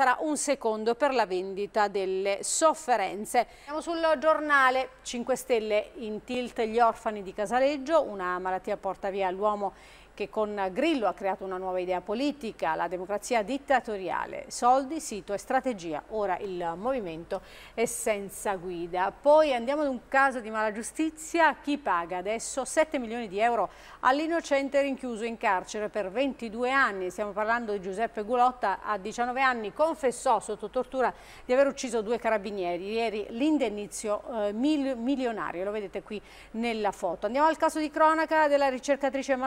sarà un secondo per la vendita delle sofferenze. Andiamo sul giornale 5 Stelle in tilt gli orfani di Casaleggio, una malattia porta via l'uomo che con Grillo ha creato una nuova idea politica, la democrazia dittatoriale. Soldi, sito e strategia. Ora il movimento è senza guida. Poi andiamo ad un caso di mala giustizia. Chi paga adesso 7 milioni di euro all'innocente rinchiuso in carcere per 22 anni? Stiamo parlando di Giuseppe Gulotta, a 19 anni confessò sotto tortura di aver ucciso due carabinieri. Ieri l'indennizio eh, milionario, lo vedete qui nella foto. Andiamo al caso di cronaca della ricercatrice